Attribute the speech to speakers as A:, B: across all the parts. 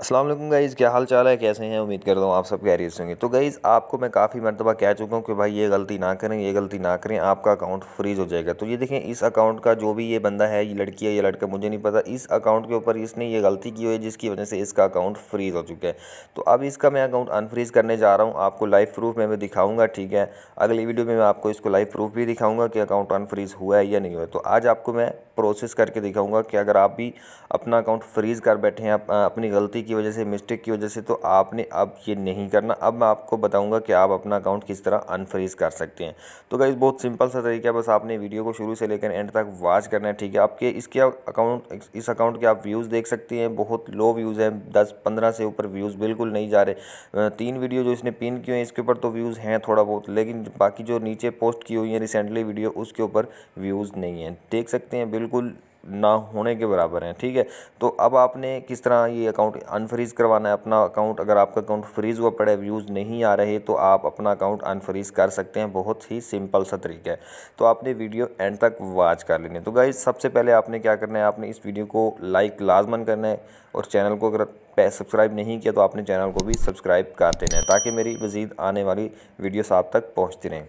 A: Aslam guys क्या हाल चाल है कैसे हैं उम्मीद करता हूँ आप सब कैरियर होंगे तो गाइज़ आपको मैं काफ़ी मरतबा कह चुका हूँ कि भाई ये गलती ना करें ये गलती ना करें आपका अकाउंट फ्रीज़ हो जाएगा तो ये देखें इस अकाउंट का जो भी ये बंदा है ये लड़की है ये लड़का मुझे नहीं पता इस अकाउंट के ऊपर इसने ये गलती की हुई जिसकी वजह से इसका अकाउंट फ्रीज़ हो चुका है तो अब इसका मैं अकाउंट अनफ्रीज़ करने जा रहा हूँ आपको लाइव प्रूफ में मैं दिखाऊँगा ठीक है अगली वीडियो में मैं आपको इसको लाइव प्रूफ भी दिखाऊँगा कि अकाउंट अनफ्रीज़ हुआ है या नहीं हुआ तो आज आपको मैं प्रोसेस करके दिखाऊंगा कि अगर आप भी अपना अकाउंट फ्रीज़ कर बैठे हैं आप अपनी गलती की वजह से मिस्टेक की वजह से तो आपने अब ये नहीं करना अब मैं आपको बताऊंगा कि आप अपना अकाउंट किस तरह अनफ्रीज़ कर सकते हैं तो गाइज़ बहुत सिंपल सा तरीका है बस आपने वीडियो को शुरू से लेकर एंड तक वॉच करना है ठीक है आपके इसके अकाउंट इस अकाउंट के आप व्यूज़ देख सकते हैं बहुत लो व्यूज़ हैं दस पंद्रह से ऊपर व्यूज़ बिल्कुल नहीं जा रहे तीन वीडियो जो इसने पिन किए हैं इसके ऊपर तो व्यूज़ हैं थोड़ा बहुत लेकिन बाकी जो नीचे पोस्ट की हुई है रिसेंटली वीडियो उसके ऊपर व्यूज़ नहीं है देख सकते हैं बिल्कुल बिल्कुल ना होने के बराबर हैं ठीक है तो अब आपने किस तरह ये अकाउंट अनफ्रीज़ करवाना है अपना अकाउंट अगर आपका अकाउंट फ्रीज़ हुआ पड़ा है व्यूज़ नहीं आ रहे तो आप अपना अकाउंट अनफ्रीज़ कर सकते हैं बहुत ही सिंपल सा तरीका है तो आपने वीडियो एंड तक वाच कर लेनी है तो गाइज सबसे पहले आपने क्या करना है आपने इस वीडियो को लाइक लाजमन करना है और चैनल को अगर सब्सक्राइब नहीं किया तो आपने चैनल को भी सब्सक्राइब कर देना है ताकि मेरी मज़ीद आने वाली वीडियोस आप तक पहुँचती रहें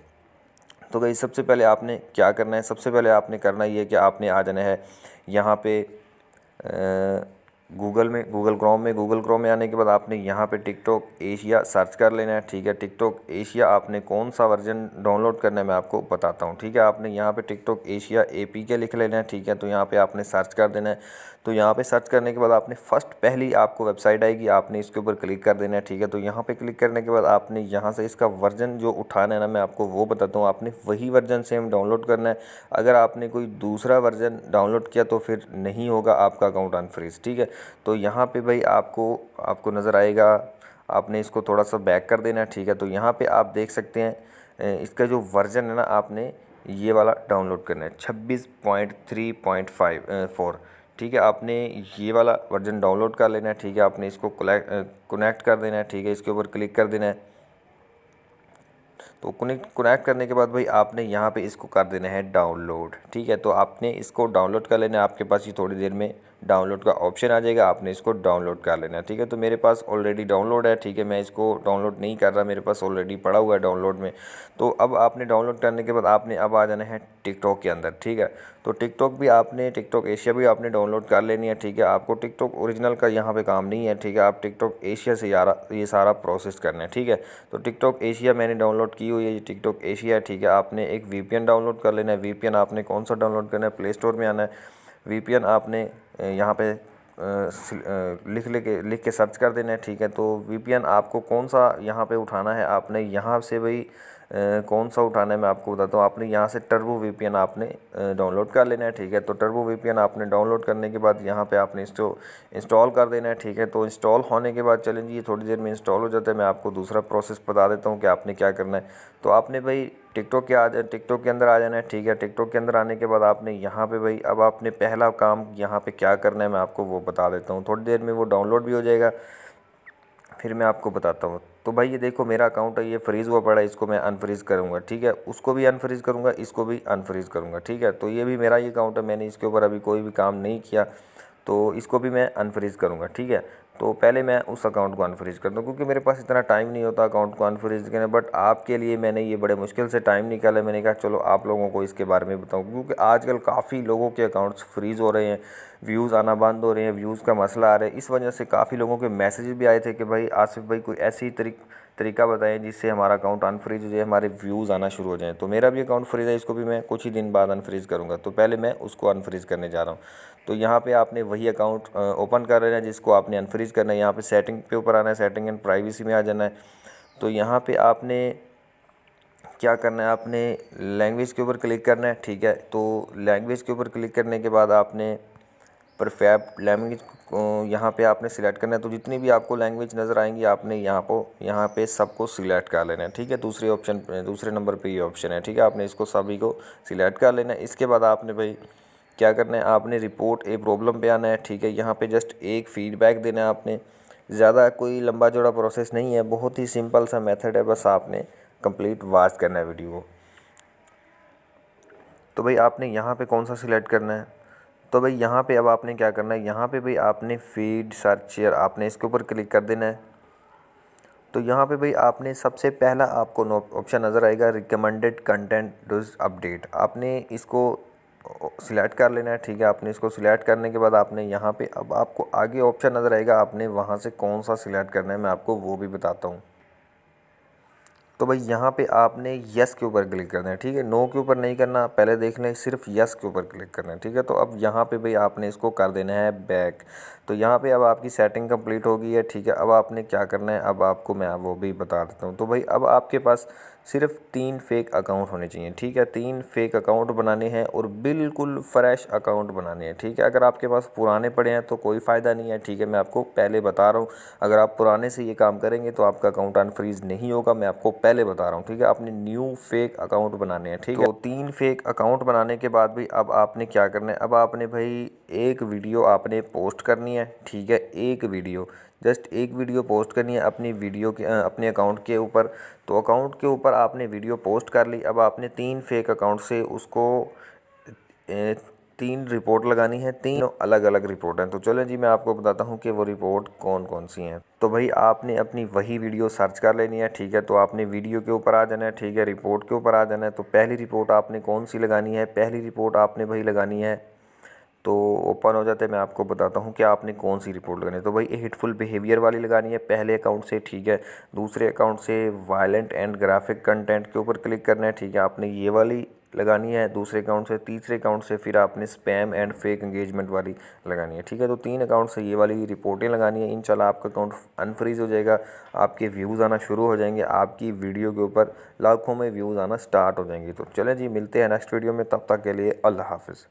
A: तो गई सबसे पहले आपने क्या करना है सबसे पहले आपने करना ये है कि आपने आ जाना है यहाँ पे गूगल में गूगल क्रोम में गूगल क्रोम में आने के बाद आपने यहाँ पे टिकटॉक एशिया सर्च कर लेना है ठीक है टिकटॉक एशिया आपने कौन सा वर्जन डाउनलोड करना है मैं आपको बताता हूँ ठीक है आपने यहाँ पे टिकटॉक एशिया ए पी के लिख लेना है ठीक है तो यहाँ पे आपने सर्च कर देना है तो यहाँ पे सर्च करने के बाद आपने फर्स्ट पहली आपको वेबसाइट आएगी आपने इसके ऊपर क्लिक कर देना है ठीक है तो यहाँ पर क्लिक करने के बाद आपने यहाँ से इसका वर्जन जो उठाना है ना मैं आपको वो बताता हूँ आपने वही वर्जन सेम डाउनलोड करना है अगर आपने कोई दूसरा वर्जन डाउनलोड किया तो फिर नहीं होगा आपका अकाउंट अनफ्रीज ठीक है तो यहाँ पे भाई आपको आपको नज़र आएगा आपने इसको थोड़ा सा बैक कर देना ठीक है तो यहाँ पे आप देख सकते हैं इसका जो वर्जन है ना आपने ये वाला डाउनलोड करना है छब्बीस point three point five four ठीक है आपने ये वाला वर्जन डाउनलोड कर लेना है ठीक है आपने इसको कनेक्ट कर देना है ठीक है इसके ऊपर क्लिक कर देना है तो कनेक्ट कनेक्ट करने के बाद भाई आपने यहाँ पे इसको कर देना है डाउनलोड ठीक है तो आपने इसको डाउनलोड कर लेना है आपके पास ये थोड़ी देर में डाउनलोड का ऑप्शन आ जाएगा आपने इसको डाउनलोड कर लेना ठीक है तो मेरे पास ऑलरेडी डाउनलोड है ठीक है मैं इसको डाउनलोड नहीं कर रहा मेरे पास ऑलरेडी पड़ा हुआ है डाउनलोड में तो अब आपने डाउनलोड करने के बाद आपने अब आ जाना है टिकटॉक के अंदर ठीक है तो टिकटॉक भी आपने टिकटॉक एशिया भी आपने डाउनलोड कर लेनी है ठीक है आपको टिकटॉक ओरिजिनल का यहाँ पर काम नहीं है ठीक है आप टिकटॉक एशिया से ये सारा प्रोसेस करना है ठीक है तो टिकटॉक एशिया मैंने डाउनलोड की हुई है ये टिकटॉक एशिया है ठीक है आपने एक वी डाउनलोड कर लेना है वी आपने कौन सा डाउनलोड करना है प्ले स्टोर में आना है वी आपने यहाँ पे लिख ले के लिख के सर्च कर देना है ठीक है तो वी पी एन आपको कौन सा यहाँ पे उठाना है आपने यहाँ से भाई कौन सा उठाना है मैं आपको बताता हूँ आपने यहाँ से टर्बो वी पी एन आपने डाउनलोड कर लेना है ठीक है तो टर्बो वी पी एन आपने डाउनलोड करने के बाद यहाँ पे आपने इसको इंस्टॉल कर देना है ठीक है तो इंस्टॉल होने के बाद चलेंगे ये थोड़ी देर में इंस्टॉल हो जाता है मैं आपको दूसरा प्रोसेस बता देता हूँ कि आपने क्या करना है तो आपने भाई टिकटॉक के आ जाए टिकटॉक के अंदर आ जाना है ठीक है टिकटॉक के अंदर आने के बाद आपने यहाँ पे भाई अब आपने पहला काम यहाँ पे क्या करना है मैं आपको वो बता देता हूँ थोड़ी देर में वो डाउनलोड भी हो जाएगा फिर मैं आपको बताता हूँ तो भाई ये देखो मेरा अकाउंट है ये फ्रीज़ हुआ पड़ा है इसको मैं अनफ्रीज़ करूँगा ठीक है उसको भी अनफ्रीज़ करूँगा इसको भी अनफ्रीज़ करूँगा ठीक है तो ये भी मेरा ही अकाउंट है मैंने इसके ऊपर अभी कोई भी काम नहीं किया तो इसको भी मैं अनफ्रीज़ करूँगा ठीक है तो पहले मैं उस अकाउंट को अनफ्रीज कर दूँ क्योंकि मेरे पास इतना टाइम नहीं होता अकाउंट को अनफ्रीज करने बट आपके लिए मैंने ये बड़े मुश्किल से टाइम निकाला मैंने कहा चलो आप लोगों को इसके बारे में बताऊँ क्योंकि आजकल काफ़ी लोगों के अकाउंट्स फ्रीज़ हो रहे हैं व्यूज़ आना बंद हो रहे हैं व्यूज़ का मसला आ रहा है इस वजह से काफ़ी लोगों के मैसेज भी आए थे कि भाई आसिफ भाई कोई ऐसी तरीक तरीका बताएं जिससे हमारा अकाउंट अनफ्रीज हो जाए हमारे व्यूज़ आना शुरू हो जाएँ तो मेरा भी अकाउंट फ्रीज़ है इसको भी मैं कुछ ही दिन बाद अनफ्रीज़ करूँगा तो पहले मैं उसको अनफ्रीज़ करने जा रहा हूँ तो यहाँ पे आपने वही अकाउंट ओपन कर रहे हैं जिसको आपने अनफ्रीज़ करना है यहाँ पर सेटिंग पे ऊपर आना है सेटिंग एंड प्राइवेसी में आ जाना है तो यहाँ पर आपने क्या करना है आपने लैंग्वेज के ऊपर क्लिक करना है ठीक है तो लैंग्वेज के ऊपर क्लिक करने के बाद आपने पर फैब लैंग्वेज यहाँ पे आपने सिलेक्ट करना है तो जितनी भी आपको लैंग्वेज नज़र आएंगी आपने यहाँ पो यहाँ पे सबको सिलेक्ट कर लेना है ठीक है दूसरे ऑप्शन दूसरे नंबर पे ये ऑप्शन है ठीक है आपने इसको सभी को सिलेक्ट कर लेना है इसके बाद आपने भाई क्या करना है आपने रिपोर्ट ए प्रॉब्लम पे आना है ठीक है यहाँ पर जस्ट एक फीडबैक देना है आपने ज़्यादा कोई लंबा जोड़ा प्रोसेस नहीं है बहुत ही सिंपल सा मेथड है बस आपने कंप्लीट वाच करना है वीडियो को तो भाई आपने यहाँ पे कौन सा सिलेक्ट करना है तो भाई यहाँ पे अब आपने क्या करना है यहाँ पे भाई आपने फीड सर्च आपने इसके ऊपर क्लिक कर देना है तो यहाँ पे भाई आपने सबसे पहला आपको ऑप्शन नज़र आएगा रिकमेंडेड कंटेंट डूज अपडेट आपने इसको सिलेक्ट कर लेना है ठीक है आपने इसको सिलेक्ट करने के बाद आपने यहाँ पे अब आपको आगे ऑप्शन नज़र आएगा आपने वहाँ से कौन सा सिलेक्ट करना है मैं आपको वो भी बताता हूँ तो भाई यहाँ पे आपने यस के ऊपर क्लिक करना है ठीक है नो के ऊपर नहीं करना पहले देख लें सिर्फ यस के ऊपर क्लिक करना है ठीक है तो अब यहाँ पे भाई आपने इसको कर देना है बैक तो यहाँ पे अब आपकी सेटिंग कंप्लीट हो गई है ठीक है अब आपने क्या करना है अब आपको मैं वो भी बता देता हूँ तो भाई अब आपके पास सिर्फ तीन फेक अकाउंट होने चाहिए ठीक है तीन फेक अकाउंट बनाने हैं और बिल्कुल फ़्रेश अकाउंट बनाने हैं ठीक है अगर आपके पास पुराने पड़े हैं तो कोई फ़ायदा नहीं है ठीक है मैं आपको पहले बता रहा हूँ अगर आप पुराने से ये काम करेंगे तो आपका अकाउंट अनफ्रीज नहीं होगा मैं आपको पहले बता रहा हूँ ठीक है आपने न्यू फेक अकाउंट बनाने हैं ठीक है तो तीन फेक अकाउंट बनाने के बाद भी अब आपने क्या करना है अब आपने भाई एक वीडियो आपने पोस्ट करनी है ठीक है एक वीडियो जस्ट एक वीडियो पोस्ट करनी है अपनी वीडियो के अपने अकाउंट के ऊपर तो अकाउंट के ऊपर आपने वीडियो पोस्ट कर ली अब आपने तीन फेक अकाउंट से उसको तीन रिपोर्ट लगानी है तीन अलग अलग रिपोर्ट हैं तो चलो जी मैं आपको बताता हूँ कि वो रिपोर्ट कौन कौन सी हैं तो भाई आपने अपनी वही वीडियो सर्च कर लेनी है ठीक है तो आपने वीडियो के ऊपर आ जाना है ठीक है रिपोर्ट के ऊपर आ जाना है तो पहली रिपोर्ट आपने कौन सी लगानी है पहली रिपोर्ट आपने भाई लगानी है तो ओपन हो जाते हैं मैं आपको बताता हूँ कि आपने कौन सी रिपोर्ट लगानी है तो भाई हेटफुल बिहेवियर वाली लगानी है पहले अकाउंट से ठीक है दूसरे अकाउंट से वायलेंट एंड ग्राफिक कंटेंट के ऊपर क्लिक करना है ठीक है आपने ये वाली लगानी है दूसरे अकाउंट से तीसरे अकाउंट से फिर आपने स्पैम एंड फेक एंगेजमेंट वाली लगानी है ठीक है तो तीन अकाउंट से ये वाली रिपोर्टें लगानी है चला आपका अकाउंट अनफ्रीज़ हो जाएगा आपके व्यूज़ आना शुरू हो जाएंगे आपकी वीडियो के ऊपर लाखों में व्यूज़ आना स्टार्ट हो जाएंगे तो चलें जी मिलते हैं नेक्स्ट वीडियो में तब तक के लिए अल्लाह हाफिज़